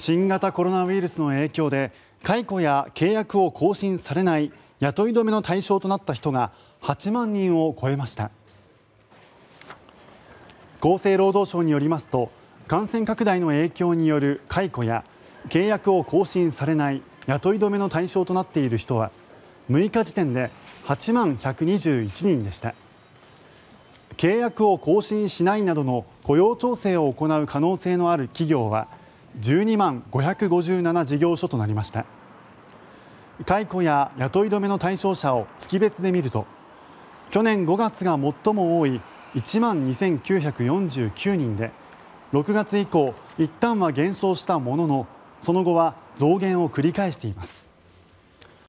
新型コロナウイルスの影響で解雇や契約を更新されない雇い止めの対象となった人が8万人を超えました厚生労働省によりますと感染拡大の影響による解雇や契約を更新されない雇い止めの対象となっている人は6日時点で8万121人でした契約を更新しないなどの雇用調整を行う可能性のある企業は12万557事業所となりました解雇や雇い止めの対象者を月別で見ると去年5月が最も多い1万2949人で6月以降いったんは減少したもののその後は増減を繰り返しています。